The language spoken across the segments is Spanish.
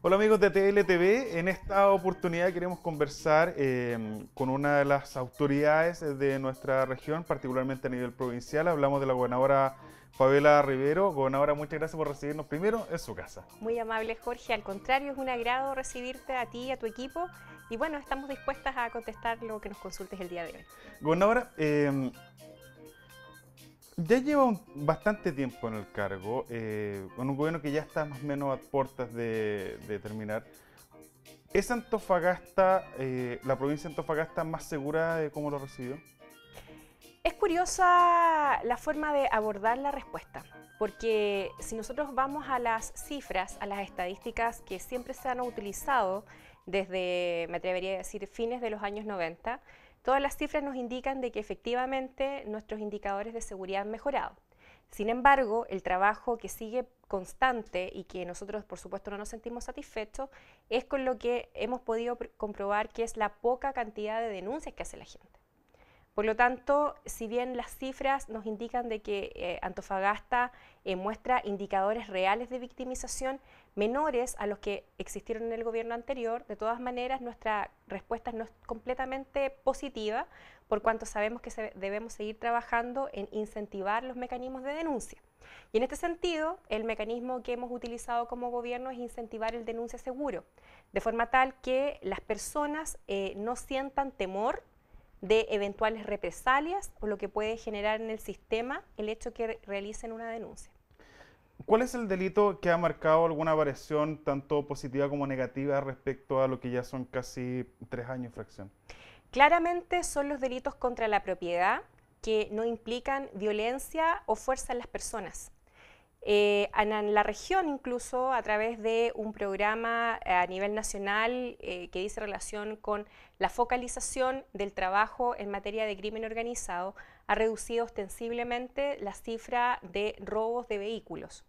Hola amigos de TLTV, en esta oportunidad queremos conversar em, con una de las autoridades de nuestra región, particularmente a nivel provincial. Hablamos de la gobernadora Fabiola Rivero. Gobernadora, muchas gracias por recibirnos primero en su casa. Muy amable Jorge, al contrario, es un agrado recibirte a ti y a tu equipo y bueno, estamos dispuestas a contestar lo que nos consultes el día de hoy. Gobernadora, eh, ya lleva bastante tiempo en el cargo, eh, con un gobierno que ya está más o menos a puertas de, terminar. ¿Es Antofagasta, eh, la provincia de Antofagasta, más segura de cómo lo recibió? Es curiosa la forma de abordar la respuesta, porque si nosotros vamos a las cifras, a las estadísticas que siempre se han utilizado desde, me atrevería a decir, fines de los años 90, todas las cifras nos indican de que efectivamente nuestros indicadores de seguridad han mejorado. Sin embargo, el trabajo que sigue constante y que nosotros, por supuesto, no nos sentimos satisfechos es con lo que hemos podido comprobar que es la poca cantidad de denuncias que hace la gente. Por lo tanto, si bien las cifras nos indican de que eh, Antofagasta eh, muestra indicadores reales de victimización, menores a los que existieron en el gobierno anterior. De todas maneras, nuestra respuesta no es completamente positiva, por cuanto sabemos que debemos seguir trabajando en incentivar los mecanismos de denuncia. Y en este sentido, el mecanismo que hemos utilizado como gobierno es incentivar el denuncia seguro, de forma tal que las personas eh, no sientan temor de eventuales represalias o lo que puede generar en el sistema el hecho que realicen una denuncia. ¿Cuál es el delito que ha marcado alguna variación tanto positiva como negativa respecto a lo que ya son casi tres años fracción? Claramente son los delitos contra la propiedad que no implican violencia o fuerza en las personas. Eh, en la región incluso a través de un programa eh, a nivel nacional eh, que dice relación con la focalización del trabajo en materia de crimen organizado, ha reducido ostensiblemente la cifra de robos de vehículos.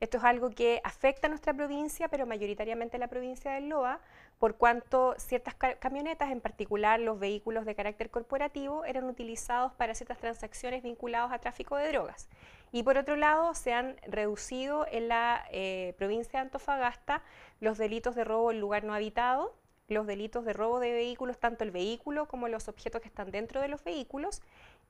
Esto es algo que afecta a nuestra provincia, pero mayoritariamente a la provincia de Loa, por cuanto ciertas camionetas, en particular los vehículos de carácter corporativo, eran utilizados para ciertas transacciones vinculadas a tráfico de drogas. Y por otro lado, se han reducido en la eh, provincia de Antofagasta los delitos de robo en lugar no habitado, los delitos de robo de vehículos, tanto el vehículo como los objetos que están dentro de los vehículos,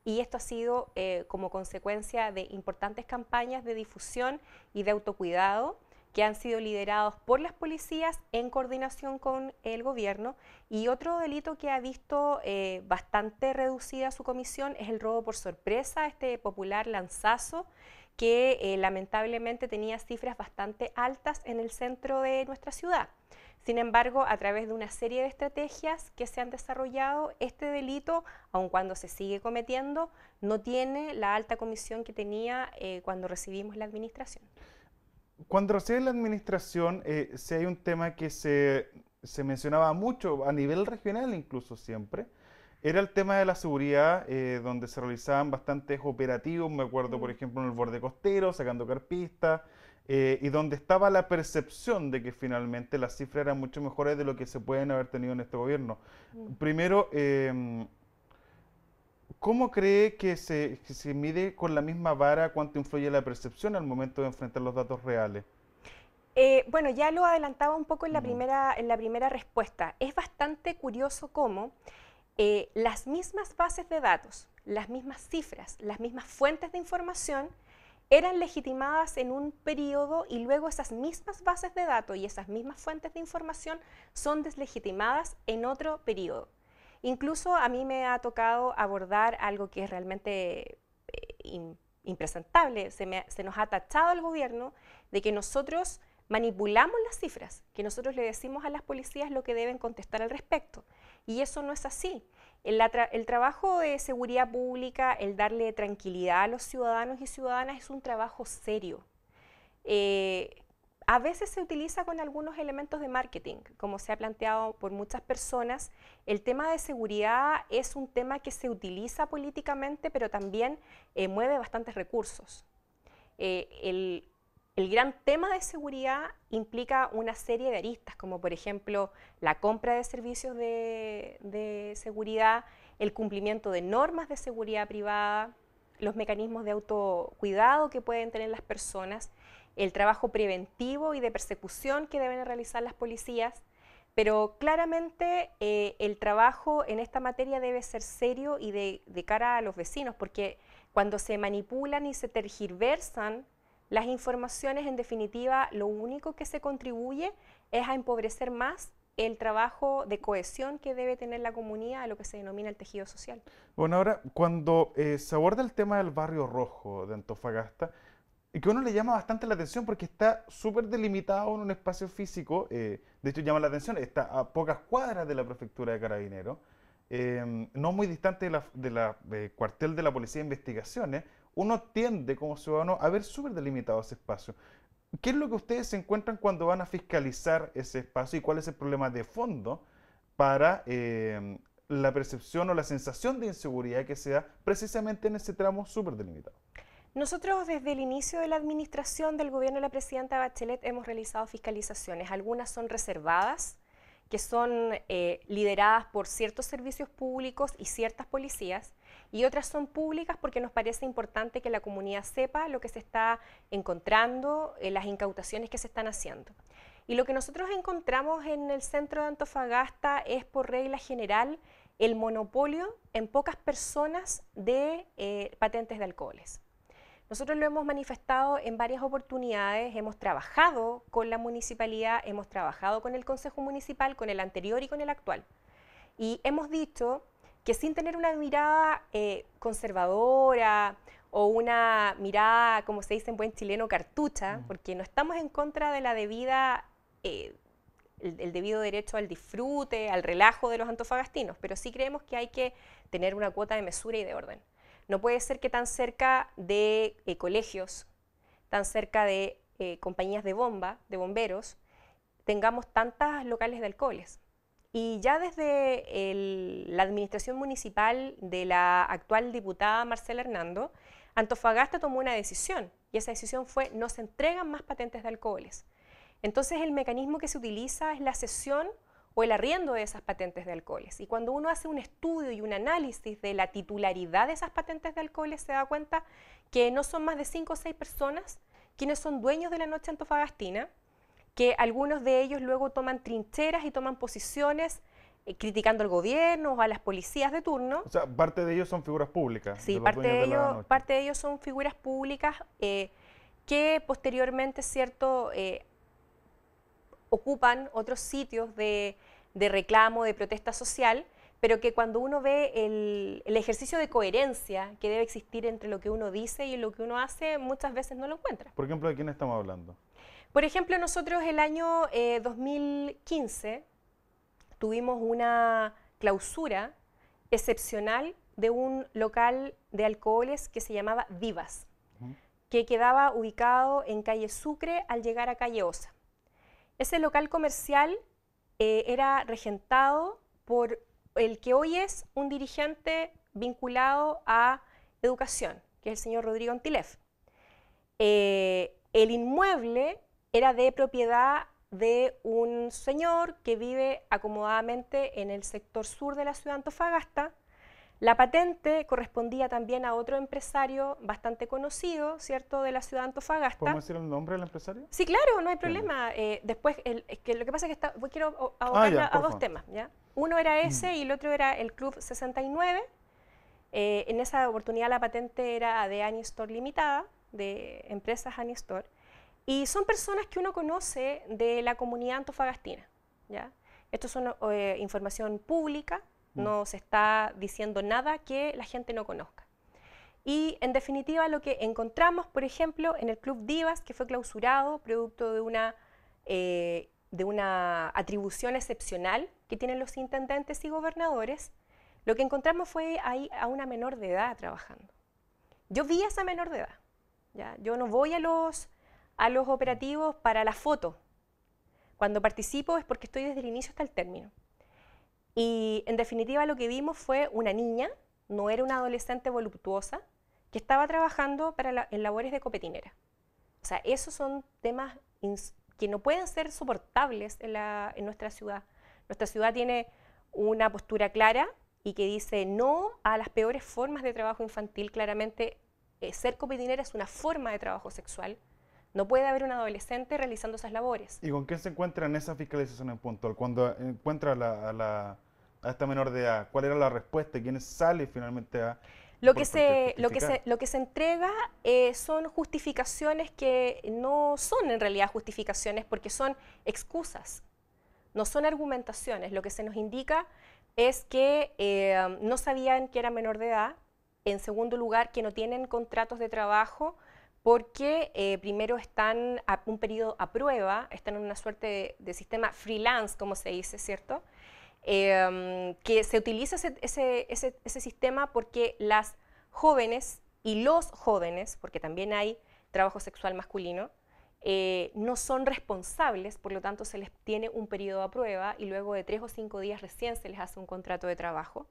y esto ha sido eh, como consecuencia de importantes campañas de difusión y de autocuidado que han sido liderados por las policías en coordinación con el gobierno. Y otro delito que ha visto eh, bastante reducida su comisión es el robo por sorpresa, este popular lanzazo que eh, lamentablemente tenía cifras bastante altas en el centro de nuestra ciudad. Sin embargo, a través de una serie de estrategias que se han desarrollado, este delito, aun cuando se sigue cometiendo, no tiene la alta comisión que tenía eh, cuando recibimos la administración. Cuando recibe la administración, eh, si hay un tema que se, mencionaba mucho, a nivel regional incluso siempre, era el tema de la seguridad, eh, donde se realizaban bastantes operativos, me acuerdo, por mm. ejemplo, en el borde costero, sacando carpistas, eh, y donde estaba la percepción de que finalmente las cifras eran mucho mejores de lo que se pueden haber tenido en este gobierno. Mm. Primero, em, ¿cómo cree que se, mide con la misma vara cuánto influye la percepción al momento de enfrentar los datos reales? Eh, bueno, ya lo adelantaba un poco en la, primera, en la primera respuesta. Es bastante curioso cómo eh, las mismas bases de datos, las mismas cifras, las mismas fuentes de información, eran legitimadas en un periodo y luego esas mismas bases de datos y esas mismas fuentes de información son deslegitimadas en otro periodo. Incluso a mí me ha tocado abordar algo que es realmente eh, impresentable. Se, se, nos ha tachado al gobierno de que nosotros manipulamos las cifras, que nosotros le decimos a las policías lo que deben contestar al respecto. Y eso no es así. El, trabajo de seguridad pública, el darle tranquilidad a los ciudadanos y ciudadanas es un trabajo serio. Eh, a veces se utiliza con algunos elementos de marketing, como se ha planteado por muchas personas. El tema de seguridad es un tema que se utiliza políticamente, pero también eh, mueve bastantes recursos. Eh, el, el gran tema de seguridad implica una serie de aristas, como por ejemplo la compra de servicios de, seguridad, el cumplimiento de normas de seguridad privada, los mecanismos de autocuidado que pueden tener las personas, el trabajo preventivo y de persecución que deben realizar las policías, pero claramente eh, el trabajo en esta materia debe ser serio y de cara a los vecinos, porque cuando se manipulan y se tergiversan las informaciones, en definitiva, lo único que se contribuye es a empobrecer más el trabajo de cohesión que debe tener la comunidad, a lo que se denomina el tejido social. Bueno, ahora, cuando eh, se aborda el tema del barrio rojo de Antofagasta, que uno le llama bastante la atención porque está súper delimitado en un espacio físico, eh, de hecho llama la atención, está a pocas cuadras de la prefectura de Carabineros, eh, no muy distante del cuartel de la Policía de Investigaciones, uno tiende como ciudadano a ver súper delimitado ese espacio. ¿Qué es lo que ustedes se encuentran cuando van a fiscalizar ese espacio y cuál es el problema de fondo para eh, la percepción o la sensación de inseguridad que se da precisamente en ese tramo súper delimitado? Nosotros desde el inicio de la administración del gobierno de la presidenta Bachelet hemos realizado fiscalizaciones. Algunas son reservadas, que son eh, lideradas por ciertos servicios públicos y ciertas policías, y otras son públicas porque nos parece importante que la comunidad sepa lo que se está encontrando, eh, las incautaciones que se están haciendo. Y lo que nosotros encontramos en el centro de Antofagasta es por regla general el monopolio en pocas personas de eh, patentes de alcoholes. Nosotros lo hemos manifestado en varias oportunidades, hemos trabajado con la municipalidad, hemos trabajado con el Consejo Municipal, con el anterior y con el actual. Y hemos dicho que sin tener una mirada eh, conservadora o una mirada, como se dice en buen chileno, cartucha, mm. porque no estamos en contra de la debida, eh, el, debido derecho al disfrute, al relajo de los antofagastinos, pero sí creemos que hay que tener una cuota de mesura y de orden. No puede ser que tan cerca de eh, colegios, tan cerca de compañías de bomba, de bomberos, tengamos tantas locales de alcoholes. Y ya desde la administración municipal de la actual diputada Marcela Hernando, Antofagasta tomó una decisión y esa decisión fue no se entregan más patentes de alcoholes. Entonces el mecanismo que se utiliza es la cesión o el arriendo de esas patentes de alcoholes. Y cuando uno hace un estudio y un análisis de la titularidad de esas patentes de alcoholes, se da cuenta que no son más de cinco o seis personas quienes son dueños de la noche antofagastina, que algunos de ellos luego toman trincheras y toman posiciones eh, criticando al gobierno o a las policías de turno. O sea, parte de ellos son figuras públicas. Sí, parte, de ellos, parte de ellos son figuras públicas eh, que posteriormente, ¿cierto?, eh, ocupan otros sitios de, reclamo, de protesta social, pero que cuando uno ve el, el ejercicio de coherencia que debe existir entre lo que uno dice y lo que uno hace, muchas veces no lo encuentra. Por ejemplo, ¿de quién estamos hablando? Por ejemplo, nosotros el año 2015 eh, tuvimos una clausura excepcional de un local de alcoholes que se llamaba Divas, que quedaba ubicado en calle Sucre al llegar a calle Osa. Ese local comercial eh, era regentado por el que hoy es un dirigente vinculado a educación, que es el señor Rodrigo Antilef. Eh, el inmueble era de propiedad de un señor que vive acomodadamente en el sector sur de la ciudad de Antofagasta. La patente correspondía también a otro empresario bastante conocido, ¿cierto?, de la ciudad de Antofagasta. ¿Podemos decir el nombre del empresario? Sí, claro, no hay problema. Eh, después, lo que pasa es que quiero abocar a, ah, dos temas, ¿ya? Uno era mm. ese y el otro era el Club 69. Eh, en esa oportunidad la patente era de Anistor Limitada, de empresas Anistor. Y son personas que uno conoce de la comunidad antofagastina. ¿ya? Esto es eh, información pública, mm. no se está diciendo nada que la gente no conozca. Y en definitiva lo que encontramos, por ejemplo, en el Club Divas, que fue clausurado producto de una, eh, de una atribución excepcional que tienen los intendentes y gobernadores, lo que encontramos fue ahí a una menor de edad trabajando. Yo vi a esa menor de edad. ¿ya? Yo no voy a los a los operativos para la foto. Cuando participo es porque estoy desde el inicio hasta el término. Y en definitiva lo que vimos fue una niña, no era una adolescente voluptuosa, que estaba trabajando para en labores de copetinera. O sea, esos son temas que no pueden ser soportables en, nuestra ciudad. Nuestra ciudad tiene una postura clara y que dice no a las peores formas de trabajo infantil. Claramente, eh, ser copetinera es una forma de trabajo sexual no puede haber un adolescente realizando esas labores. ¿Y con qué se encuentra en esa fiscalización en Punto? Cuando encuentra a, la, esta menor de edad, ¿cuál era la respuesta? ¿Quién sale finalmente a...? Lo que, se, lo que, se, entrega eh, son justificaciones que no son en realidad justificaciones porque son excusas, no son argumentaciones. Lo que se nos indica es que eh, no sabían que era menor de edad, en segundo lugar, que no tienen contratos de trabajo porque eh, primero están a un periodo a prueba, están en una suerte de, sistema freelance, como se dice, ¿cierto? Em, que se utiliza ese, sistema porque las jóvenes y los jóvenes, porque también hay trabajo sexual masculino, eh, no son responsables, por lo tanto se les tiene un periodo a prueba y luego de tres o cinco días recién se les hace un contrato de trabajo.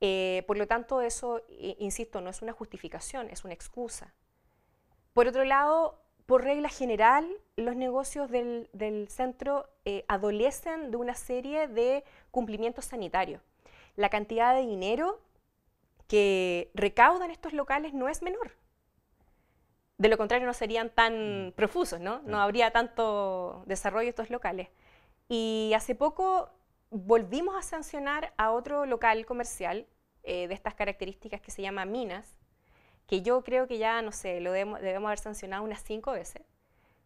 Eh, por lo tanto, eso, insisto, no es una justificación, es una excusa. Por otro lado, por regla general, los negocios del, centro eh, adolecen de una serie de cumplimientos sanitarios. La cantidad de dinero que recaudan estos locales no es menor. De lo contrario, no serían tan mm. profusos, ¿no? No mm. habría tanto desarrollo estos locales. Y hace poco volvimos a sancionar a otro local comercial eh, de estas características que se llama Minas, que yo creo que ya, no sé, lo debemos, haber sancionado unas cinco veces.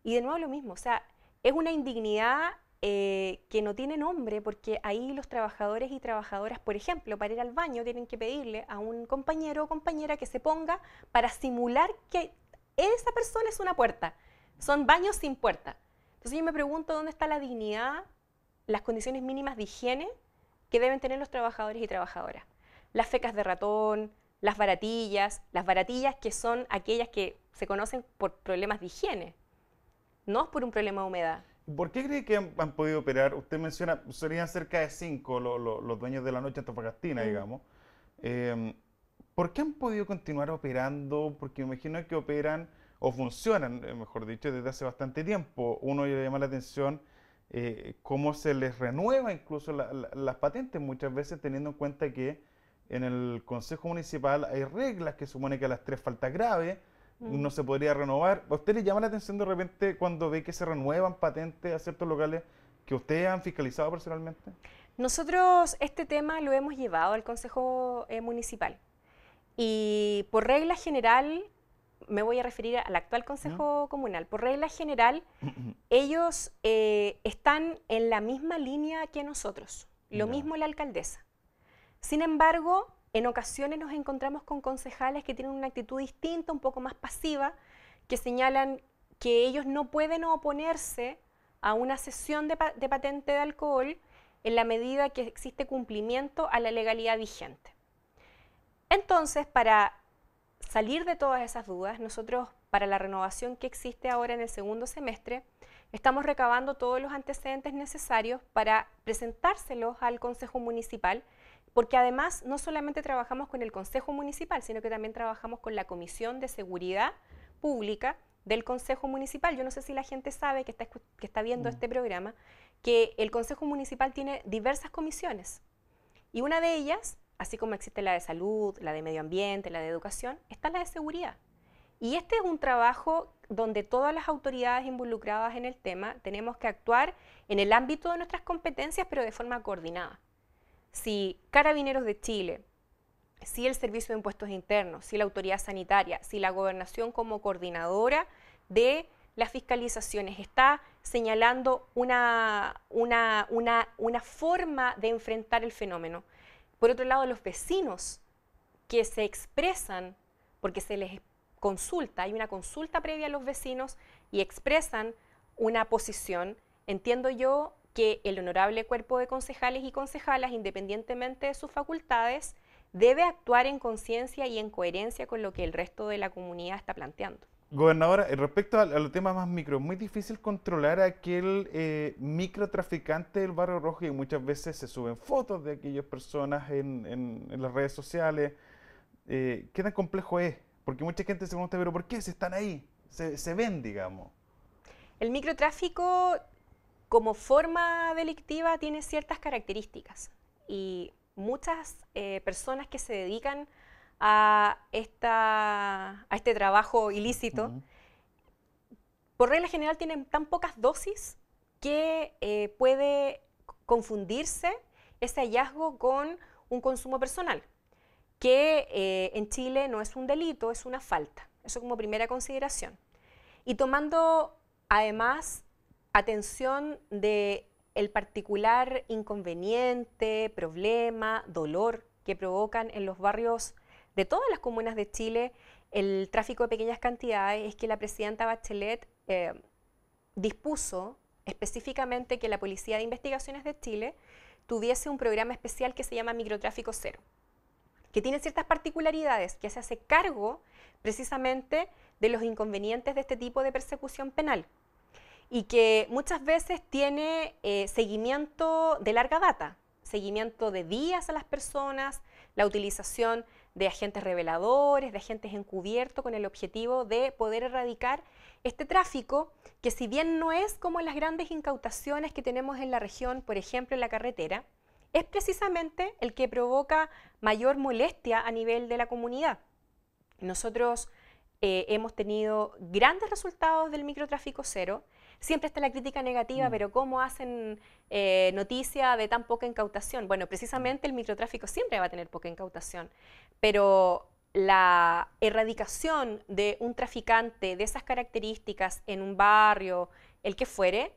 Y de nuevo lo mismo, o sea, es una indignidad eh, que no tiene nombre porque ahí los trabajadores y trabajadoras, por ejemplo, para ir al baño tienen que pedirle a un compañero o compañera que se ponga para simular que esa persona es una puerta. Son baños sin puerta. Entonces yo me pregunto dónde está la dignidad, las condiciones mínimas de higiene que deben tener los trabajadores y trabajadoras. Las fecas de ratón, las baratillas, las baratillas que son aquellas que se conocen por problemas de higiene, no por un problema de humedad. ¿Por qué cree que han, podido operar? Usted menciona, serían cerca de cinco los dueños de la noche antofagastina, digamos. Em, ¿Por qué han podido continuar operando? Porque me imagino que operan o funcionan, eh, mejor dicho, desde hace bastante tiempo. Uno le llama la atención eh, cómo se les renueva incluso las patentes muchas veces teniendo en cuenta que en el Consejo Municipal hay reglas que supone que a las tres faltas graves mm. no se podría renovar. ¿A usted le llama la atención de repente cuando ve que se renuevan patentes a ciertos locales que ustedes han fiscalizado personalmente? Nosotros este tema lo hemos llevado al Consejo eh, Municipal y por regla general, me voy a referir al actual Consejo Comunal, por regla general ellos eh, están en la misma línea que nosotros, lo mismo la alcaldesa. Sin embargo, en ocasiones nos encontramos con concejales que tienen una actitud distinta, un poco más pasiva, que señalan que ellos no pueden oponerse a una sesión de, de patente de alcohol en la medida que existe cumplimiento a la legalidad vigente. Entonces, para salir de todas esas dudas, nosotros para la renovación que existe ahora en el segundo semestre, estamos recabando todos los antecedentes necesarios para presentárselos al Consejo Municipal porque además no solamente trabajamos con el Consejo Municipal, sino que también trabajamos con la Comisión de Seguridad Pública del Consejo Municipal. Yo no sé si la gente sabe que está, viendo mm. este programa, que el Consejo Municipal tiene diversas comisiones y una de ellas, así como existe la de salud, la de medio ambiente, la de educación, está la de seguridad. Y este es un trabajo donde todas las autoridades involucradas en el tema tenemos que actuar en el ámbito de nuestras competencias, pero de forma coordinada si Carabineros de Chile, si el Servicio de Impuestos Internos, si la Autoridad Sanitaria, si la Gobernación como coordinadora de las fiscalizaciones está señalando una, una, forma de enfrentar el fenómeno. Por otro lado, los vecinos que se expresan, porque se les consulta, hay una consulta previa a los vecinos y expresan una posición, entiendo yo, que el honorable cuerpo de concejales y concejalas, independientemente de sus facultades, debe actuar en conciencia y en coherencia con lo que el resto de la comunidad está planteando. Gobernadora, eh, respecto a, los temas más micro, es muy difícil controlar a aquel eh, microtraficante del barrio rojo y muchas veces se suben fotos de aquellas personas en, las redes sociales. Eh, ¿Qué tan complejo es? Porque mucha gente se pregunta, pero ¿por qué se están ahí? Se, se ven, digamos. El microtráfico como forma delictiva tiene ciertas características y muchas eh, personas que se dedican a, esta, a este trabajo ilícito, por regla general tienen tan pocas dosis que eh, puede confundirse ese hallazgo con un consumo personal, que eh, en Chile no es un delito, es una falta. Eso como primera consideración. Y tomando además atención de el particular inconveniente, problema, dolor que provocan en los barrios de todas las comunas de Chile el tráfico de pequeñas cantidades es que la presidenta Bachelet eh, dispuso específicamente que la Policía de Investigaciones de Chile tuviese un programa especial que se llama Microtráfico Cero, que tiene ciertas particularidades, que se hace cargo precisamente de los inconvenientes de este tipo de persecución penal y que muchas veces tiene eh, seguimiento de larga data, seguimiento de días a las personas, la utilización de agentes reveladores, de agentes encubiertos, con el objetivo de poder erradicar este tráfico, que si bien no es como las grandes incautaciones que tenemos en la región, por ejemplo en la carretera, es precisamente el que provoca mayor molestia a nivel de la comunidad. Nosotros eh, hemos tenido grandes resultados del microtráfico cero, siempre está la crítica negativa, mm. pero ¿cómo hacen eh, noticia de tan poca incautación? Bueno, precisamente el microtráfico siempre va a tener poca incautación, pero la erradicación de un traficante de esas características en un barrio, el que fuere,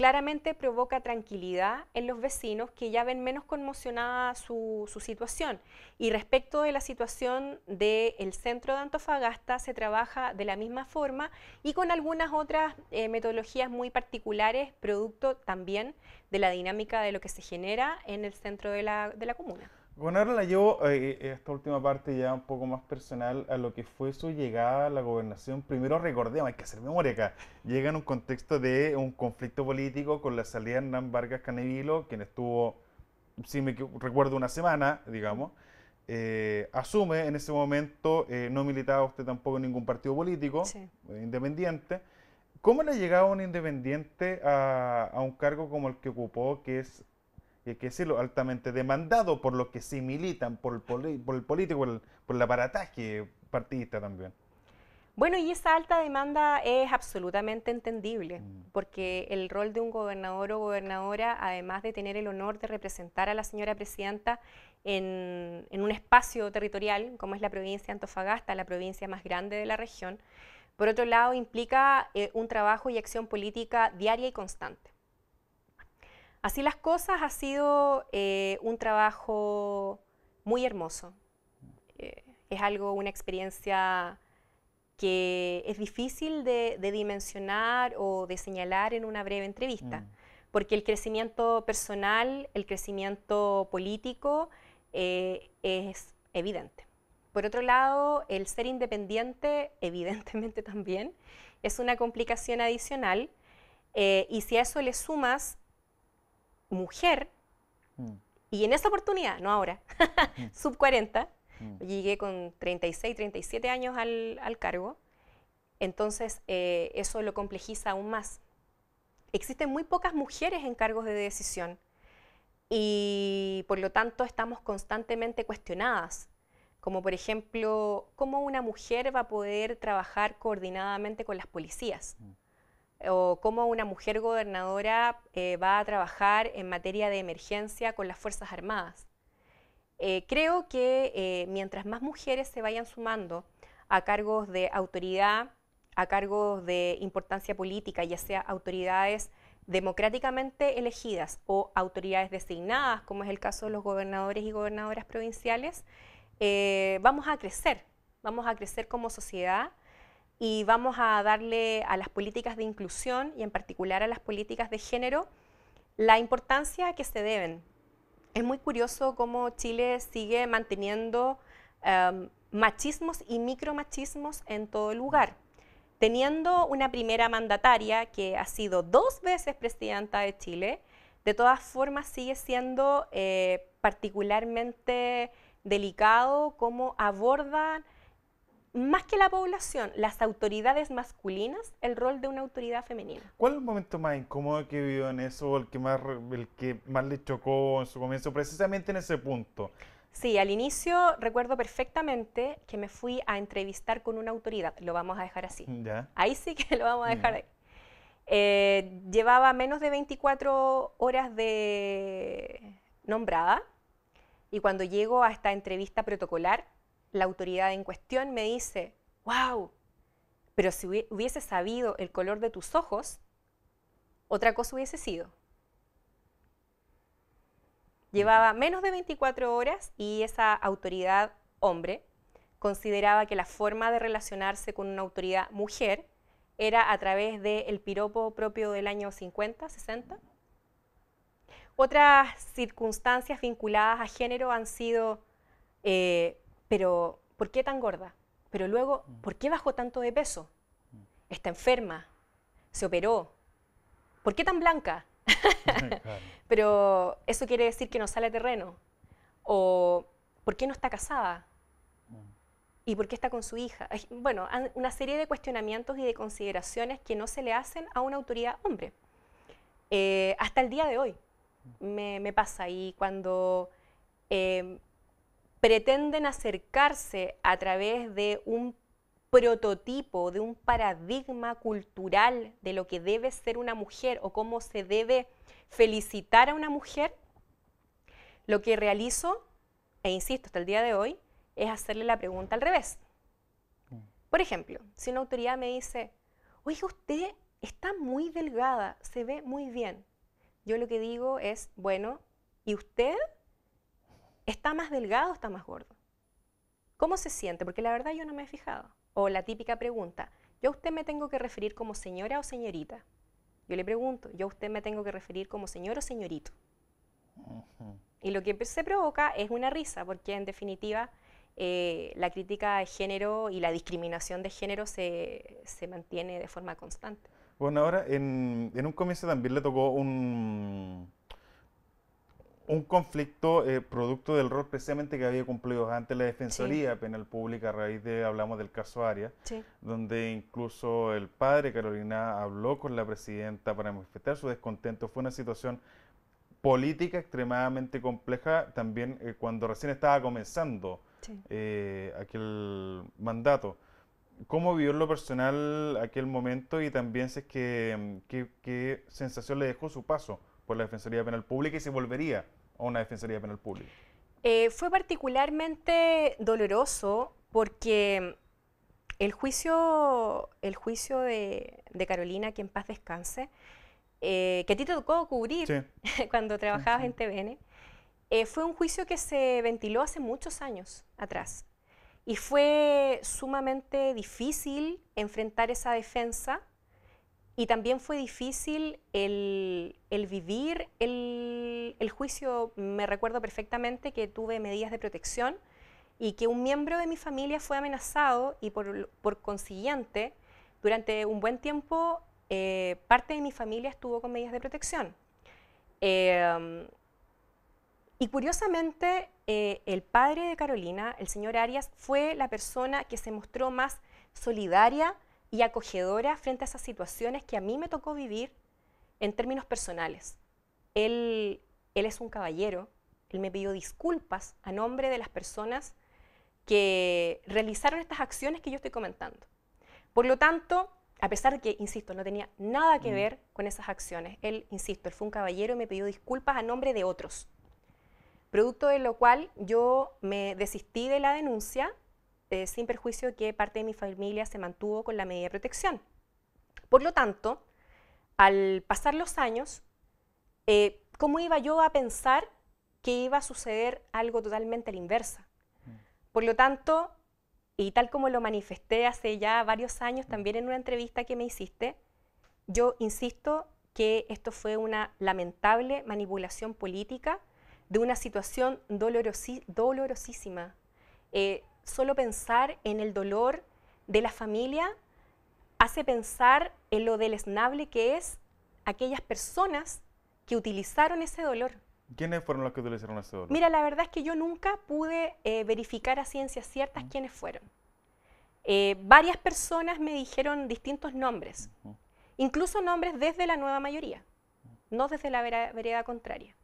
claramente provoca tranquilidad en los vecinos que ya ven menos conmocionada su, situación. Y respecto de la situación del centro de Antofagasta, se trabaja de la misma forma y con algunas otras eh, metodologías muy particulares, producto también de la dinámica de lo que se genera en el centro de la comuna. Bueno, ahora la llevo eh, eh, esta última parte ya un poco más personal a lo que fue su llegada a la gobernación. Primero recordemos, hay que hacer memoria acá, llega en un contexto de un conflicto político con la salida de Hernán Vargas Canevilo, quien estuvo, si me recuerdo, una semana, digamos. Eh, asume en ese momento, no militaba usted tampoco en ningún partido político, independiente. ¿Cómo le llegaba un independiente a, un cargo como el que ocupó, que es y hay que decirlo, altamente demandado por los que se militan, por el, político, por el, aparataje partidista también. Bueno, y esa alta demanda es absolutamente entendible, mm. porque el rol de un gobernador o gobernadora, además de tener el honor de representar a la señora presidenta en, un espacio territorial como es la provincia de Antofagasta, la provincia más grande de la región, por otro lado implica eh, un trabajo y acción política diaria y constante. Así las cosas, ha sido eh, un trabajo muy hermoso. Eh, es algo, una experiencia que es difícil de, dimensionar o de señalar en una breve entrevista, mm. porque el crecimiento personal, el crecimiento político eh, es evidente. Por otro lado, el ser independiente, evidentemente también, es una complicación adicional, y si a eso le sumas mujer, mm. y en esa oportunidad, no ahora, mm. sub 40, mm. llegué con 36, 37 años al, cargo, entonces eh, eso lo complejiza aún más. Existen muy pocas mujeres en cargos de decisión y por lo tanto estamos constantemente cuestionadas como por ejemplo, cómo una mujer va a poder trabajar coordinadamente con las policías o cómo una mujer gobernadora eh, va a trabajar en materia de emergencia con las Fuerzas Armadas. Eh, creo que eh, mientras más mujeres se vayan sumando a cargos de autoridad, a cargos de importancia política, ya sea autoridades democráticamente elegidas o autoridades designadas, como es el caso de los gobernadores y gobernadoras provinciales, vamos a crecer, vamos a crecer como sociedad y vamos a darle a las políticas de inclusión y en particular a las políticas de género la importancia que se deben. Es muy curioso cómo Chile sigue manteniendo em, machismos y micromachismos en todo lugar, teniendo una primera mandataria que ha sido dos veces presidenta de Chile, de todas formas sigue siendo eh, particularmente delicado cómo abordan más que la población, las autoridades masculinas, el rol de una autoridad femenina. ¿Cuál es el momento más incómodo que vivió en eso, el que más, el que más le chocó en su comienzo, precisamente en ese punto? Sí, al inicio recuerdo perfectamente que me fui a entrevistar con una autoridad, lo vamos a dejar así. ¿Ya? Ahí sí que lo vamos a dejar ahí. Eh, llevaba menos de 24 horas de nombrada y cuando llego a esta entrevista protocolar, la autoridad en cuestión me dice, wow, pero si hubiese sabido el color de tus ojos, otra cosa hubiese sido. Llevaba menos de 24 horas y esa autoridad hombre consideraba que la forma de relacionarse con una autoridad mujer era a través del piropo propio del año 50, 60. Otras circunstancias vinculadas a género han sido eh, pero ¿por qué tan gorda? Pero luego, mm. ¿por qué bajó tanto de peso? Mm. Está enferma, se operó. ¿Por qué tan blanca? pero eso quiere decir que no sale terreno. O ¿por qué no está casada? Mm. ¿Y por qué está con su hija? Bueno, una serie de cuestionamientos y de consideraciones que no se le hacen a una autoridad hombre. Eh, hasta el día de hoy me, pasa. Y cuando eh, pretenden acercarse a través de un prototipo, de un paradigma cultural de lo que debe ser una mujer o cómo se debe felicitar a una mujer, lo que realizo, e insisto hasta el día de hoy, es hacerle la pregunta al revés. Mm. Por ejemplo, si una autoridad me dice, oiga, usted está muy delgada, se ve muy bien, yo lo que digo es, bueno, ¿y usted? ¿Está más delgado o está más gordo? ¿Cómo se siente? Porque la verdad yo no me he fijado. O la típica pregunta, ¿yo a usted me tengo que referir como señora o señorita? Yo le pregunto, ¿yo a usted me tengo que referir como señor o señorito? Y lo que se provoca es una risa, porque en definitiva eh, la crítica de género y la discriminación de género se, mantiene de forma constante. Bueno, ahora en un comienzo también le tocó un, un conflicto eh, producto del rol precisamente que había cumplido antes la Defensoría Penal Pública a raíz de, hablamos del caso Arias, donde incluso el padre Carolina habló con la presidenta para manifestar su descontento. Fue una situación política extremadamente compleja también eh, cuando recién estaba comenzando eh, aquel mandato. ¿Cómo vivió lo personal aquel momento y también si es que, mm, qué sensación le dejó su paso por la Defensoría Penal Pública y si volvería a una Defensoría Penal Pública? Eh, fue particularmente doloroso porque el juicio, el juicio de, Carolina, que en paz descanse, eh, que a ti te tocó cubrir cuando trabajabas en TVN, eh, fue un juicio que se ventiló hace muchos años atrás. Y fue sumamente difícil enfrentar esa defensa y también fue difícil el, vivir el, juicio. Me recuerdo perfectamente que tuve medidas de protección y que un miembro de mi familia fue amenazado y por, consiguiente, durante un buen tiempo, eh, parte de mi familia estuvo con medidas de protección. Em, y curiosamente, eh, el padre de Carolina, el señor Arias, fue la persona que se mostró más solidaria y acogedora frente a esas situaciones que a mí me tocó vivir en términos personales. Él, él es un caballero, él me pidió disculpas a nombre de las personas que realizaron estas acciones que yo estoy comentando. Por lo tanto, a pesar de que, insisto, no tenía nada que mm. ver con esas acciones, él, insisto, él fue un caballero y me pidió disculpas a nombre de otros. Producto de lo cual yo me desistí de la denuncia eh, sin perjuicio que parte de mi familia se mantuvo con la medida de protección. Por lo tanto, al pasar los años, eh, ¿cómo iba yo a pensar que iba a suceder algo totalmente a la inversa? Mm. Por lo tanto, y tal como lo manifesté hace ya varios años mm. también en una entrevista que me hiciste, yo insisto que esto fue una lamentable manipulación política de una situación dolorosísima. Eh, solo pensar en el dolor de la familia hace pensar en lo deleznable que es aquellas personas que utilizaron ese dolor. ¿Quiénes fueron los que utilizaron ese dolor? Mira, la verdad es que yo nunca pude eh, verificar a ciencias ciertas quiénes fueron. Eh, varias personas me dijeron distintos nombres, incluso nombres desde la nueva mayoría, no desde la vereda contraria.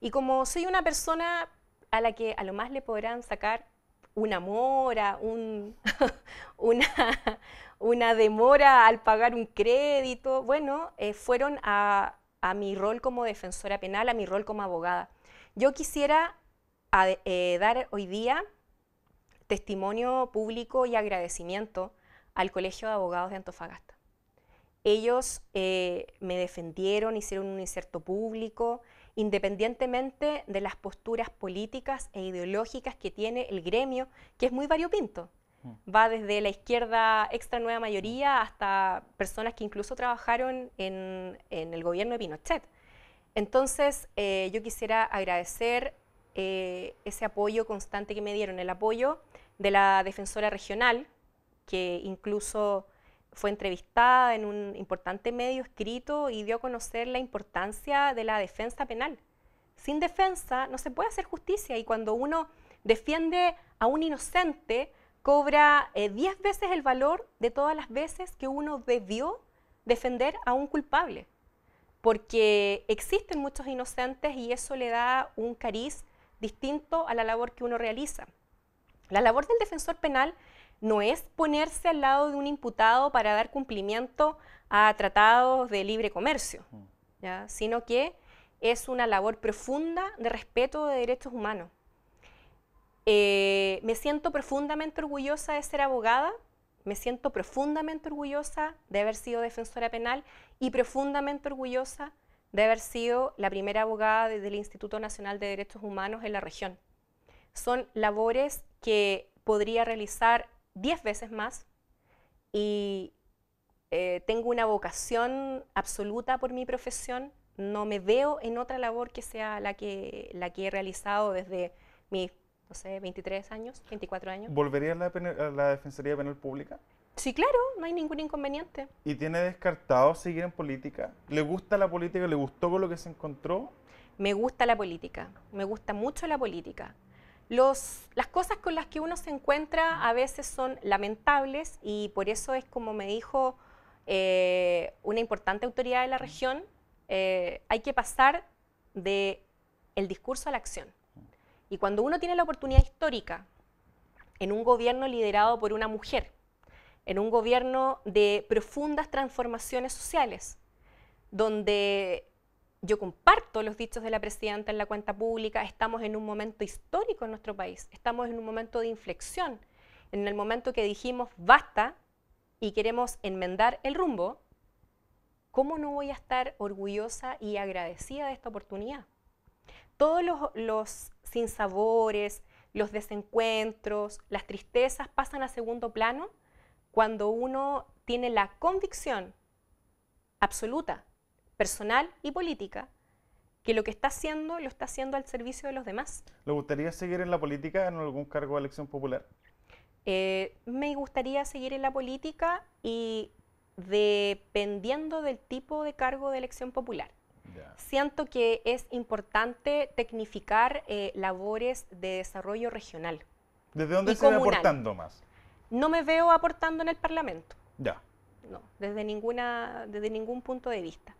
Y como soy una persona a la que a lo más le podrán sacar una mora, una, demora al pagar un crédito, bueno, eh, fueron a, mi rol como defensora penal, a mi rol como abogada. Yo quisiera eh, dar hoy día testimonio público y agradecimiento al Colegio de Abogados de Antofagasta. Ellos eh, me defendieron, hicieron un inserto público, independientemente de las posturas políticas e ideológicas que tiene el gremio, que es muy variopinto. Mm. Va desde la izquierda extra nueva mm. mayoría hasta personas que incluso trabajaron en, el gobierno de Pinochet. Entonces, eh, yo quisiera agradecer eh, ese apoyo constante que me dieron, el apoyo de la defensora regional, que incluso fue entrevistada en un importante medio escrito y dio a conocer la importancia de la defensa penal. Sin defensa no se puede hacer justicia y cuando uno defiende a un inocente, cobra 10 eh, veces el valor de todas las veces que uno debió defender a un culpable, porque existen muchos inocentes y eso le da un cariz distinto a la labor que uno realiza. La labor del defensor penal no es ponerse al lado de un imputado para dar cumplimiento a tratados de libre comercio, mm. sino que es una labor profunda de respeto de derechos humanos. Eh, me siento profundamente orgullosa de ser abogada, me siento profundamente orgullosa de haber sido defensora penal y profundamente orgullosa de haber sido la primera abogada desde el Instituto Nacional de Derechos Humanos en la región. Son labores que podría realizar 10 veces más y eh, tengo una vocación absoluta por mi profesión. No me veo en otra labor que sea la que, la que he realizado desde mis, 23 años, 24 años. volvería a la, a la Defensoría Penal Pública? Sí, claro, no hay ningún inconveniente. ¿Y tiene descartado seguir en política? ¿Le gusta la política? ¿Le gustó con lo que se encontró? Me gusta la política, me gusta mucho la política las cosas con las que uno se encuentra a veces son lamentables y por eso es como me dijo eh, una importante autoridad de la región, eh, hay que pasar del el discurso a la acción. Y cuando uno tiene la oportunidad histórica en un gobierno liderado por una mujer, en un gobierno de profundas transformaciones sociales, donde yo comparto los dichos de la presidenta en la cuenta pública. Estamos en un momento histórico en nuestro país. Estamos en un momento de inflexión. En el momento que dijimos basta y queremos enmendar el rumbo, ¿cómo no voy a estar orgullosa y agradecida de esta oportunidad? Todos los, sinsabores, los desencuentros, las tristezas pasan a segundo plano cuando uno tiene la convicción absoluta personal y política, que lo que está haciendo lo está haciendo al servicio de los demás. ¿Le gustaría seguir en la política en algún cargo de elección popular? Eh, me gustaría seguir en la política y dependiendo del tipo de cargo de elección popular. Siento que es importante tecnificar eh, labores de desarrollo regional. ¿Desde dónde se aportando más? No me veo aportando en el Parlamento. Ya. No, desde, ninguna, desde ningún punto de vista.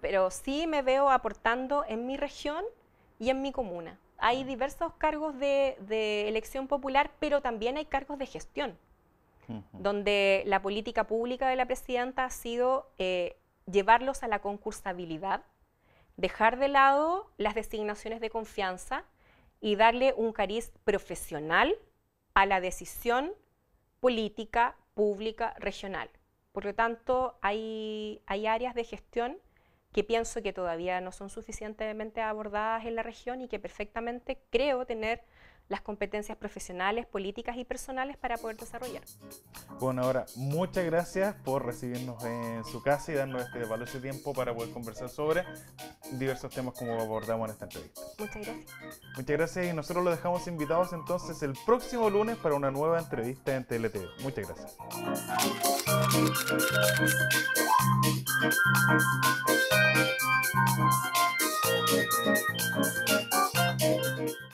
Pero sí me veo aportando en mi región y en mi comuna. Hay mm. diversos cargos de, elección popular, pero también hay cargos de gestión, donde la política pública de la presidenta ha sido eh, llevarlos a la concursabilidad, dejar de lado las designaciones de confianza y darle un cariz profesional a la decisión política pública regional. Por lo tanto, hay, hay áreas de gestión que pienso que todavía no son suficientemente abordadas en la región y que perfectamente creo tener las competencias profesionales, políticas y personales para poder desarrollar. Bueno, ahora, muchas gracias por recibirnos en su casa y darnos este valioso este tiempo para poder conversar sobre diversos temas como abordamos en esta entrevista. Muchas gracias. Muchas gracias y nosotros los dejamos invitados entonces el próximo lunes para una nueva entrevista en TLTV. Muchas gracias. Thank you.